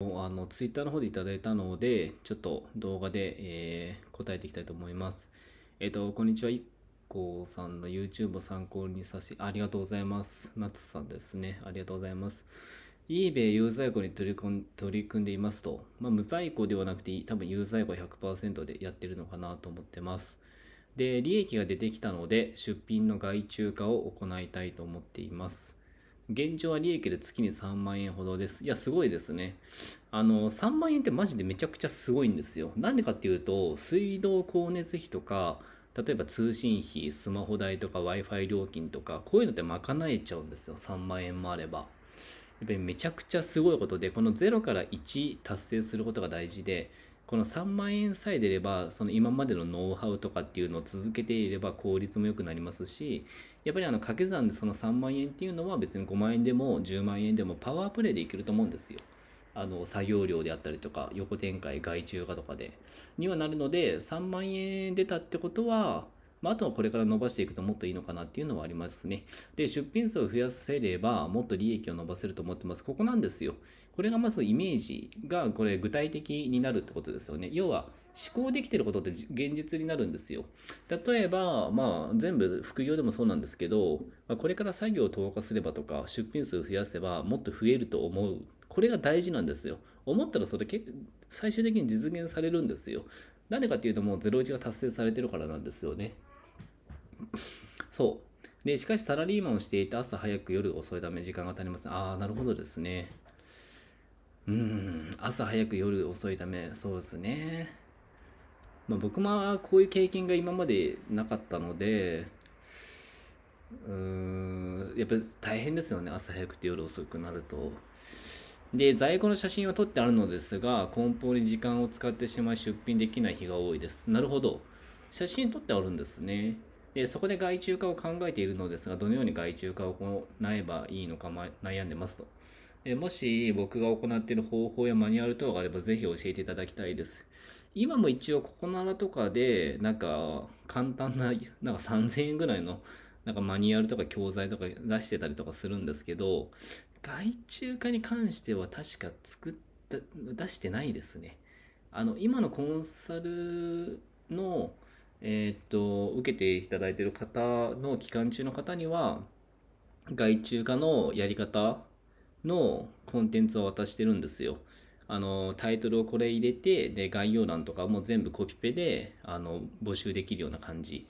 あのツイッターの方でいただいたので、ちょっと動画で、えー、答えていきたいと思います。えっ、ー、と、こんにちは。IKKO さんの YouTube を参考にさせ、て、ありがとうございます。なツさんですね。ありがとうございます。eBay 有在庫に取り組ん取り組んでいますと、まあ、無在庫ではなくて、多分有在庫100%でやってるのかなと思ってます。で、利益が出てきたので、出品の外注化を行いたいと思っています。現状は利益で月に3万円ほどです。いや、すごいですね。あの、3万円ってマジでめちゃくちゃすごいんですよ。なんでかっていうと、水道光熱費とか、例えば通信費、スマホ代とか Wi-Fi 料金とか、こういうのって賄えちゃうんですよ。3万円もあれば。やっぱりめちゃくちゃすごいことで、この0から1達成することが大事で、この3万円さえ出ればその今までのノウハウとかっていうのを続けていれば効率も良くなりますしやっぱりあの掛け算でその3万円っていうのは別に5万円でも10万円でもパワープレイでいけると思うんですよ。あの作業量であったりとか横展開外注化とかでにはなるので3万円出たってことはまあ、あとはこれから伸ばしていくともっといいのかなっていうのはありますね。で、出品数を増やせれば、もっと利益を伸ばせると思ってます。ここなんですよ。これがまずイメージが、これ具体的になるってことですよね。要は、思考できてることって現実になるんですよ。例えば、まあ、全部副業でもそうなんですけど、まこれから作業を投下すればとか、出品数を増やせば、もっと増えると思う。これが大事なんですよ。思ったらそれ最終的に実現されるんですよ。なんでかっていうともう01が達成されてるからなんですよね。そう。で、しかしサラリーマンをしていて朝早く夜遅いため時間が足りません。ああ、なるほどですね。うん、朝早く夜遅いため、そうですね。まあ、僕もこういう経験が今までなかったので、うーん、やっぱり大変ですよね。朝早くて夜遅くなると。で、在庫の写真は撮ってあるのですが、梱包に時間を使ってしまい出品できない日が多いです。なるほど。写真撮ってあるんですね。でそこで外注化を考えているのですが、どのように外注化を行えばいいのか悩んでますと。もし僕が行っている方法やマニュアル等があれば、ぜひ教えていただきたいです。今も一応、ここならとかで、なんか、簡単な、なんか3000円ぐらいの、なんかマニュアルとか教材とか出してたりとかするんですけど、外注化に関しては確か作った、出してないですね。あの、今のコンサルの、えー、っと受けていただいている方の期間中の方には外注化のやり方のコンテンツを渡してるんですよ。あのタイトルをこれ入れてで概要欄とかも全部コピペであの募集できるような感じ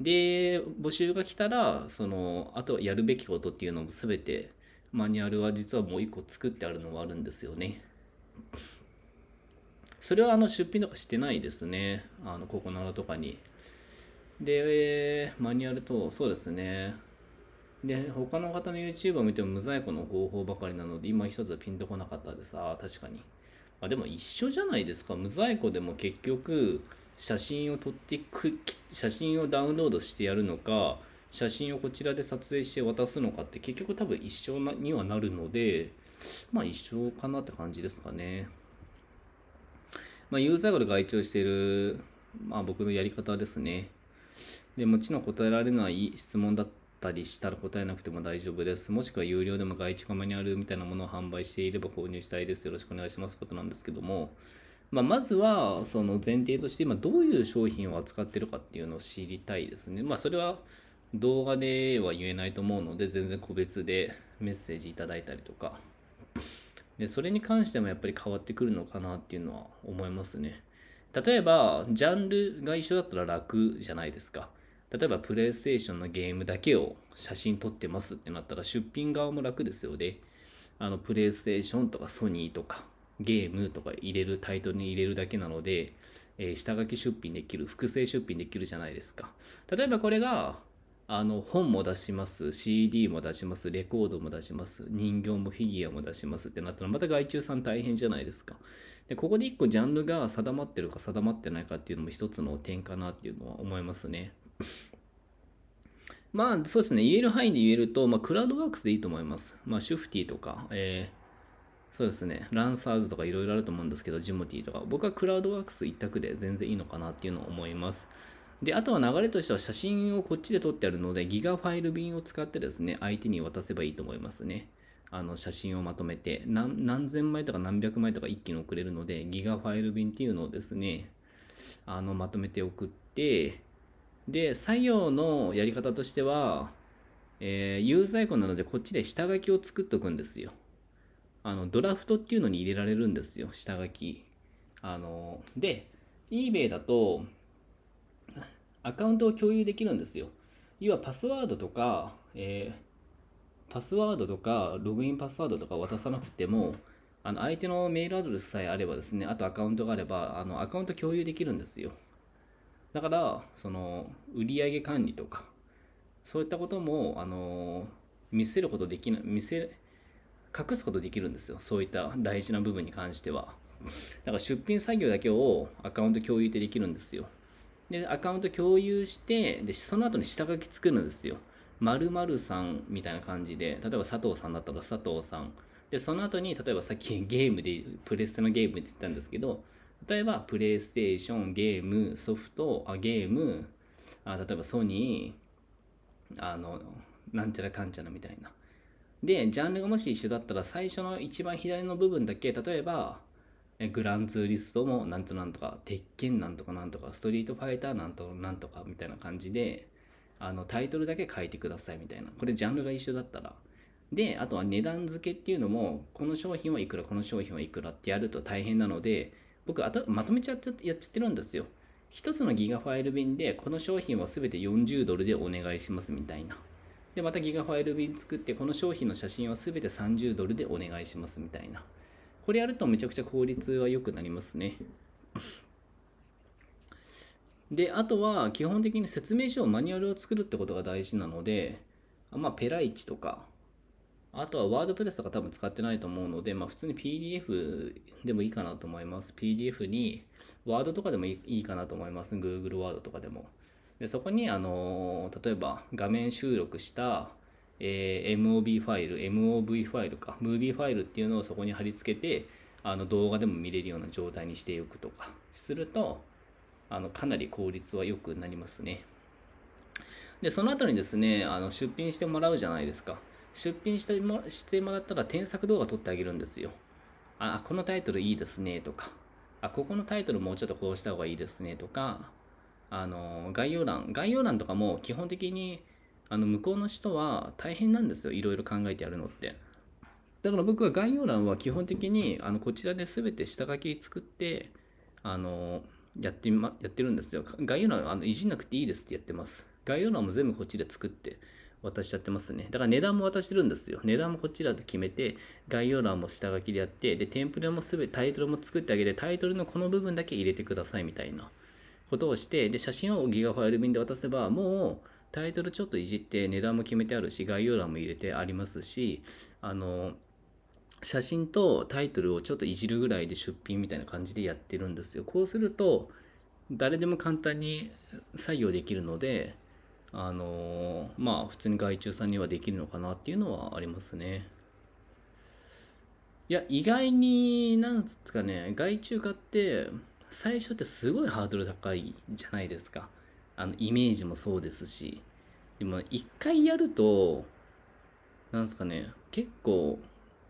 で募集が来たらそのあとはやるべきことっていうのも全てマニュアルは実はもう1個作ってあるのがあるんですよねそれはあの出品とかしてないですね。あの、ココナラとかに。で、マニュアルと、そうですね。で、他の方の YouTube を見ても無在庫の方法ばかりなので、今一つピンとこなかったです。ああ、確かに。あでも一緒じゃないですか。無在庫でも結局、写真を撮ってく、写真をダウンロードしてやるのか、写真をこちらで撮影して渡すのかって結局多分一緒にはなるので、まあ一緒かなって感じですかね。まあ、ユーザーが外注している、まあ、僕のやり方ですね。で、もちろん答えられない質問だったりしたら答えなくても大丈夫です。もしくは有料でも外注カマニュアルみたいなものを販売していれば購入したいです。よろしくお願いしますことなんですけども、まあ、まずはその前提として今どういう商品を扱ってるかっていうのを知りたいですね。まあ、それは動画では言えないと思うので全然個別でメッセージいただいたりとかでそれに関してもやっぱり変わってくるのかなっていうのは思いますね例えばジャンルが一緒だったら楽じゃないですか例えばプレイステーションのゲームだけを写真撮ってますってなったら出品側も楽ですよねあのプレイステーションとかソニーとかゲームとか入れるタイトルに入れるだけなので、えー、下書き出品できる複製出品できるじゃないですか例えばこれがあの本も出します CD も出しますレコードも出します人形もフィギュアも出しますってなったらまた外注さん大変じゃないですかでここで一個ジャンルが定まってるか定まってないかっていうのも一つの点かなっていうのは思いますねまあそうですね言える範囲で言えると、まあ、クラウドワークスでいいと思いますまあシュフティとか、えーそうですね。ランサーズとかいろいろあると思うんですけど、ジモティーとか。僕はクラウドワークス一択で全然いいのかなっていうのを思います。で、あとは流れとしては写真をこっちで撮ってあるので、ギガファイル便を使ってですね、相手に渡せばいいと思いますね。あの写真をまとめて何千枚とか何百枚とか一気に送れるので、ギガファイル便っていうのをですね、あのまとめて送って、で、作業のやり方としては、えー、有罪庫なのでこっちで下書きを作っとくんですよ。あの、ドラフトっていうのに入れられるんですよ、下書き。あの、で、eBay だと、アカウントを共有できるんですよ。要はパスワードとか、えー、パスワードとか、ログインパスワードとか渡さなくても、あの相手のメールアドレスさえあればですね、あとアカウントがあれば、あのアカウント共有できるんですよ。だから、その、売上管理とか、そういったことも、あの、見せることできない、見せ、隠すことできるんですよ。そういった大事な部分に関しては。だから出品作業だけをアカウント共有ってできるんですよ。で、アカウント共有して、で、その後に下書き作るんですよ。〇〇さんみたいな感じで、例えば佐藤さんだったら佐藤さん。で、その後に、例えばさっき ゲームで、プレステのゲームって言ったんですけど、例えば、プレイステーション、ゲーム、ソフト、あゲーム、あ例えばソニー、あの、なんちゃらかんちゃらみたいな。で、ジャンルがもし一緒だったら、最初の一番左の部分だけ、例えば、グランツーリストもなんとなんとか、鉄拳なんとかなんとか、ストリートファイターなんとなんとかみたいな感じで、あのタイトルだけ書いてくださいみたいな。これジャンルが一緒だったら。で、あとは値段付けっていうのも、この商品はいくら、この商品はいくらってやると大変なので、僕あた、まとめちゃってやっちゃってるんですよ。1つのギガファイル便で、この商品は全て40ドルでお願いしますみたいな。で、またギガファイル便作って、この商品の写真は全て30ドルでお願いしますみたいな。これやるとめちゃくちゃ効率は良くなりますね。で、あとは基本的に説明書をマニュアルを作るってことが大事なので、まあ、ペライチとか、あとはワードプレスとか多分使ってないと思うので、まあ、普通に PDF でもいいかなと思います。PDF に、ワードとかでもいいかなと思います。Google ワードとかでも。でそこに、あの例えば画面収録したえー、MOB ファイル、MOV ファイルか、MOV ファイルっていうのをそこに貼り付けて、あの動画でも見れるような状態にしておくとか、すると、あのかなり効率は良くなりますね。で、その後にですね、あの出品してもらうじゃないですか。出品してもしてもらったら添削動画撮ってあげるんですよ。あ、このタイトルいいですねとか、あ、ここのタイトルもうちょっとこうした方がいいですねとか、あの、概要欄、概要欄とかも基本的にあの向こうの人は大変なんですよいろいろ考えてやるのってだから僕は概要欄は基本的にあのこちらで全て下書き作ってあのやって,、ま、やってるんですよ概要欄あのいじんなくていいですってやってます概要欄も全部こっちで作って渡しちゃってますねだから値段も渡してるんですよ値段もこちらで決めて概要欄も下書きでやってでテンプレも全てタイトルも作ってあげてタイトルのこの部分だけ入れてくださいみたいなことをしてで写真をギガファイル便で渡せばもうタイトルちょっといじって値段も決めてあるし概要欄も入れてありますしあの写真とタイトルをちょっといじるぐらいで出品みたいな感じでやってるんですよこうすると誰でも簡単に作業できるのであのまあ普通に外注さんにはできるのかなっていうのはありますねいや意外になんつうかね外注化って最初ってすごいハードル高いじゃないですかあのイメージもそうですしでも一回やるとなんすかね結構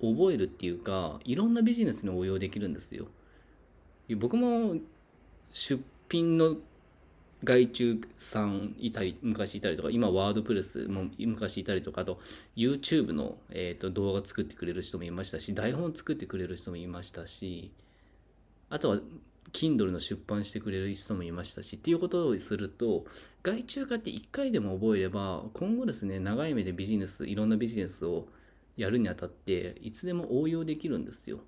覚えるっていうかいろんなビジネスに応用できるんですよ僕も出品の外注さんいたり昔いたりとか今ワードプレスも昔いたりとかあと YouTube の、えー、と動画作ってくれる人もいましたし台本作ってくれる人もいましたしあとは Kindle の出版してくれる人もいましたしっていうことをすると外注化って1回でも覚えれば今後ですね長い目でビジネスいろんなビジネスをやるにあたっていつでも応用できるんですよ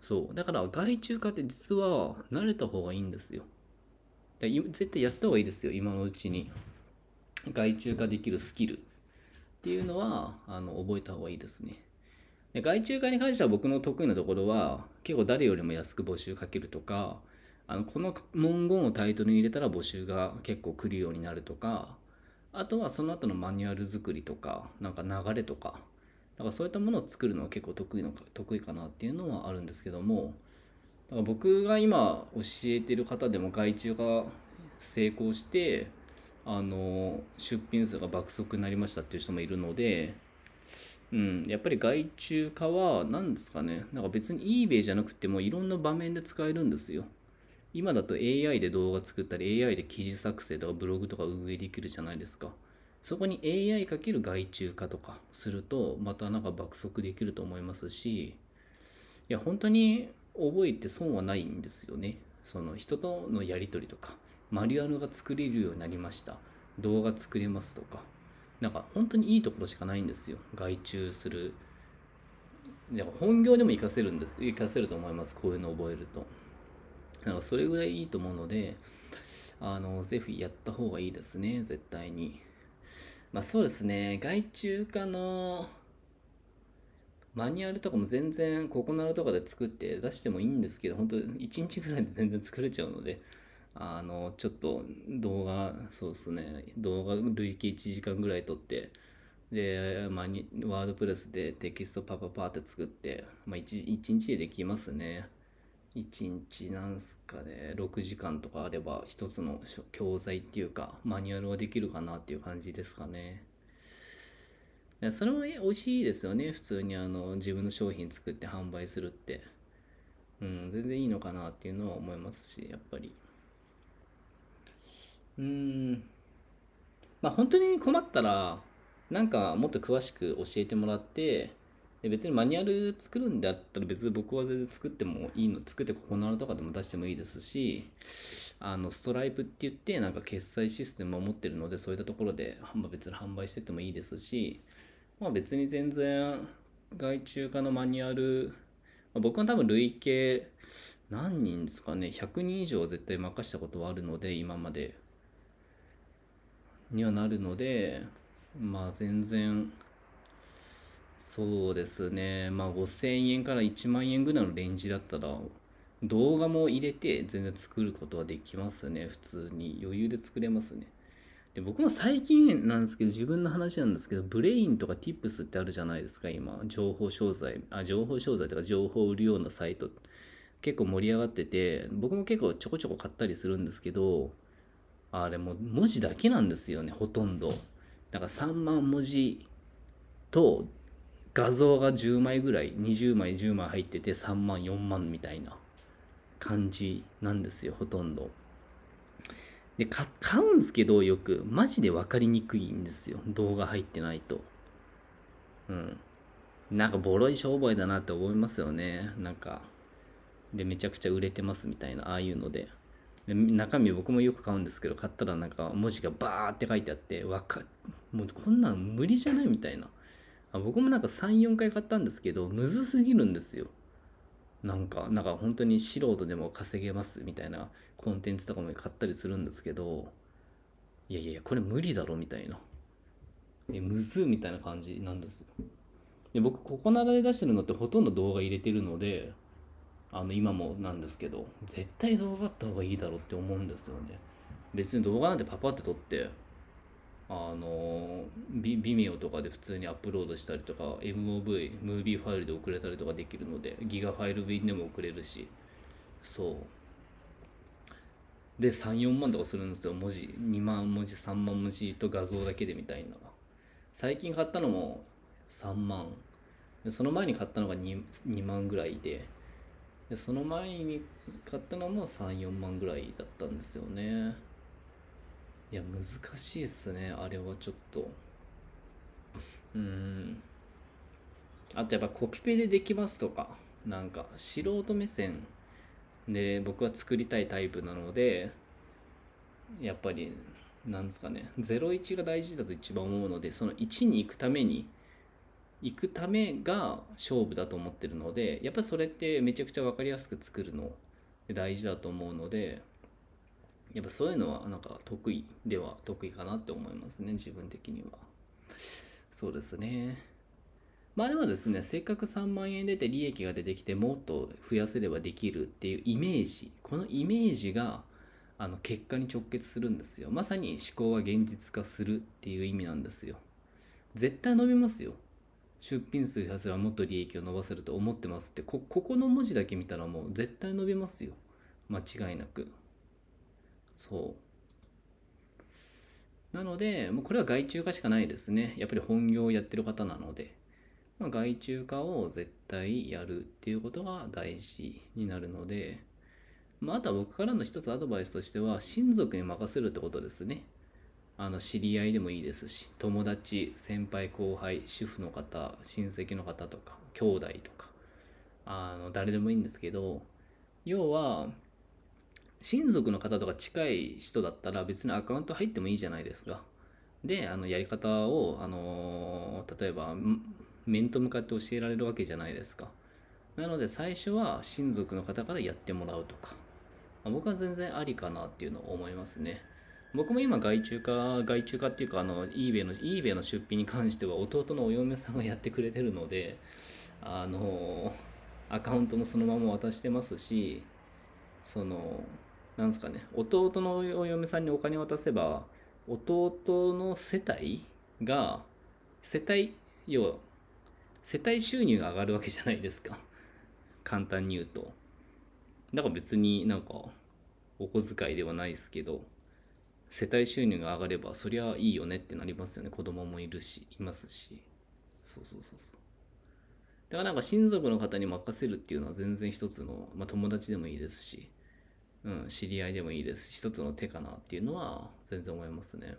そうだから外注化って実は慣れた方がいいんですよ絶対やった方がいいですよ今のうちに外注化できるスキルっていうのはあの覚えた方がいいですねで外注化に関しては僕の得意なところは結構誰よりも安く募集かけるとかあのこの文言をタイトルに入れたら募集が結構来るようになるとかあとはその後のマニュアル作りとかなんか流れとかだからそういったものを作るのは結構得意の得意かなっていうのはあるんですけどもだから僕が今教えてる方でも外注が成功してあの出品数が爆速になりましたっていう人もいるのでうん、やっぱり外注化は何ですかね、なんか別に eBay じゃなくてもいろんな場面で使えるんですよ。今だと AI で動画作ったり AI で記事作成とかブログとか運営できるじゃないですか。そこに AI かける外注化とかするとまたなんか爆速できると思いますし、いや本当に覚えて損はないんですよね。その人とのやり取りとか、マニュアルが作れるようになりました。動画作れますとか。なんか本当にいいところしかないんですよ外注するんか本業でも活かせるんです活かせると思いますこういうのを覚えるとだからそれぐらいいいと思うのであのぜひやった方がいいですね絶対にまあそうですね外注化のマニュアルとかも全然ココナラとかで作って出してもいいんですけど本当1日ぐらいで全然作れちゃうのであの、ちょっと動画、そうですね、動画累計1時間ぐらい撮って、で、まあ、ワードプレスでテキストパパパって作って、まあ1、1日でできますね。1日なんすかね、6時間とかあれば、一つの教材っていうか、マニュアルはできるかなっていう感じですかね。それも美味しいですよね。普通にあの自分の商品作って販売するって。うん、全然いいのかなっていうのは思いますし、やっぱり。うーん。まあ本当に困ったら、なんかもっと詳しく教えてもらって、で別にマニュアル作るんだったら別に僕は全然作ってもいいの、作ってココナラとかでも出してもいいですし、あの、ストライプって言ってなんか決済システムを持ってるので、そういったところで別に販売しててもいいですし、まあ別に全然外注化のマニュアル、まあ、僕は多分累計何人ですかね、100人以上絶対任したことはあるので、今まで。にはなるので、まあ全然、そうですね、まあ5000円から1万円ぐらいのレンジだったら、動画も入れて全然作ることはできますね、普通に。余裕で作れますね。で僕も最近なんですけど、自分の話なんですけど、ブレインとか Tips ってあるじゃないですか、今。情報商材、あ、情報商材とか情報を売るようなサイト。結構盛り上がってて、僕も結構ちょこちょこ買ったりするんですけど、あれも文字だけなんですよね、ほとんど。だから3万文字と画像が10枚ぐらい、20枚、10枚入ってて3万、4万みたいな感じなんですよ、ほとんど。で、買うんすけど、よく。マジで分かりにくいんですよ、動画入ってないと。うん。なんかボロい商売だなって思いますよね。なんか。で、めちゃくちゃ売れてますみたいな、ああいうので。で中身僕もよく買うんですけど買ったらなんか文字がバーって書いてあってわかもうこんなん無理じゃないみたいなあ僕もなんか34回買ったんですけどむずすぎるんですよなんかなんか本当に素人でも稼げますみたいなコンテンツとかも買ったりするんですけどいやいやこれ無理だろみたいなえむずみたいな感じなんですよで僕ここならで出してるのってほとんど動画入れてるのであの今もなんですけど絶対動画あった方がいいだろうって思うんですよね別に動画なんてパパって撮ってあのビ Vimeo とかで普通にアップロードしたりとか MOV ムービーファイルで送れたりとかできるのでギガファイル便でも送れるしそうで34万とかするんですよ文字2万文字3万文字と画像だけでみたいな最近買ったのも3万その前に買ったのが 2, 2万ぐらいででその前に買ったのも34万ぐらいだったんですよねいや難しいっすねあれはちょっと うんあとやっぱコピペでできますとかなんか素人目線で僕は作りたいタイプなのでやっぱりなんですかね01が大事だと一番思うのでその1に行くために行くためが勝負だと思ってるのでやっぱりそれってめちゃくちゃ分かりやすく作るの大事だと思うのでやっぱそういうのはなんか得意では得意かなって思いますね自分的にはそうですねまあでもですねせっかく3万円出て利益が出てきてもっと増やせればできるっていうイメージこのイメージがあの結果に直結するんですよまさに思考は現実化するっていう意味なんですよ絶対伸びますよ出品数増やせばもっと利益を伸ばせると思ってますってここの文字だけ見たらもう絶対伸びますよ間違いなくそうなのでもうこれは外注化しかないですねやっぱり本業をやってる方なので、まあ、外注化を絶対やるっていうことが大事になるのでまあ、あとは僕からの一つアドバイスとしては、親族に任せるってことですね。あの知り合いでもいいですし友達先輩後輩主婦の方親戚の方とか兄弟とかあの誰でもいいんですけど要は親族の方とか近い人だったら別にアカウント入ってもいいじゃないですかであのやり方をあの例えば面と向かって教えられるわけじゃないですかなので最初は親族の方からやってもらうとか、僕は全然ありかなっていうのを思いますね僕も今外注化外注化っていうかあの eBay の eBay の出品に関しては弟のお嫁さんがやってくれてるのであのアカウントもそのまま渡してますしそのなんですかね弟のお嫁さんにお金渡せば弟の世帯が世帯要世帯収入が上がるわけじゃないですか簡単に言うとだから別になんかお小遣いではないですけど世帯収入が上がればそりゃいいよねってなりますよね子供もいるしいますしそうそうそうそうだからなんか親族の方に任せるっていうのは全然一つの、まあ、友達でもいいですし、うん、知り合いでもいいですし一つの手かなっていうのは全然思いますね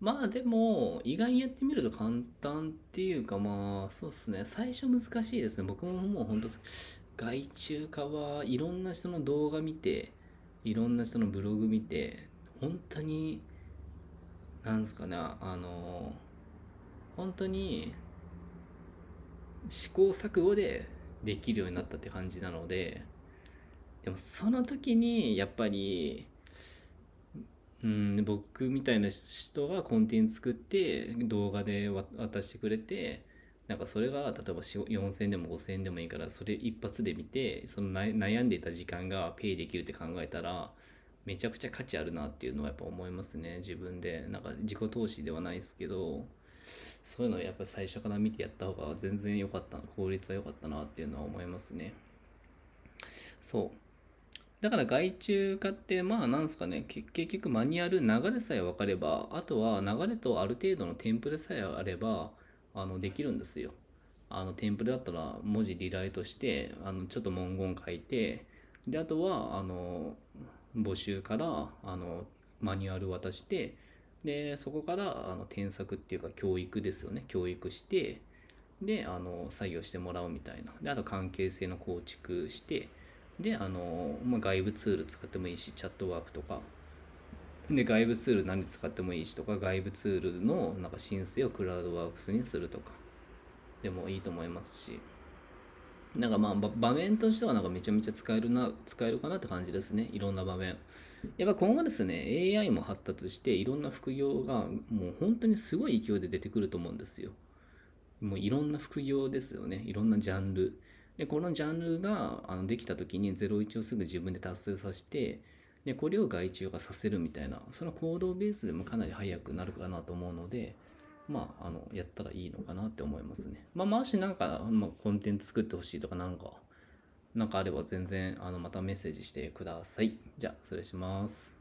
まあでも意外にやってみると簡単っていうかまあそうですね最初難しいですね僕ももうほんと外注化はいろんな人の動画見ていろんな人のブログ見て本当になんすかねあの本当に試行錯誤でできるようになったって感じなのででもその時にやっぱりうん僕みたいな人がコンテンツ作って動画で渡してくれてなんかそれが例えば4000でも5000でもいいからそれ一発で見てその悩んでいた時間がペイできるって考えたらめちゃくちゃ価値あるなっていうのはやっぱ思いますね自分でなんか自己投資ではないですけどそういうのやっぱり最初から見てやった方が全然良かった効率は良かったなっていうのは思いますねそうだから外注化ってまあなんすかね結局マニュアル流れさえ分かればあとは流れとある程度のテンプレさえあればあのできるんですよ。あのテンプレだったら文字リライトしてあのちょっと文言書いてであとはあの募集からあのマニュアル渡してでそこからあの添削っていうか教育ですよね教育してであの作業してもらうみたいなであと関係性の構築してであの、まあ、外部ツール使ってもいいしチャットワークとかで外部ツール何使ってもいいしとか外部ツールのなんか申請をクラウドワークスにするとかでもいいと思いますしなんかまあ場面としてはなんかめちゃめちゃ使えるな使えるかなって感じですねいろんな場面やっぱ今後ですね AI も発達していろんな副業がもう本当にすごい勢いで出てくると思うんですよもういろんな副業ですよねいろんなジャンルでこのジャンルがあのできた時に01をすぐ自分で達成させてでこれを害虫がさせるみたいなその行動ベースでもかなり早くなるかなと思うのでまああのやったらいいのかなって思いますねまあもしなんか、まあ、コンテンツ作ってほしいとかなんかなんかあれば全然あのまたメッセージしてくださいじゃあ失礼します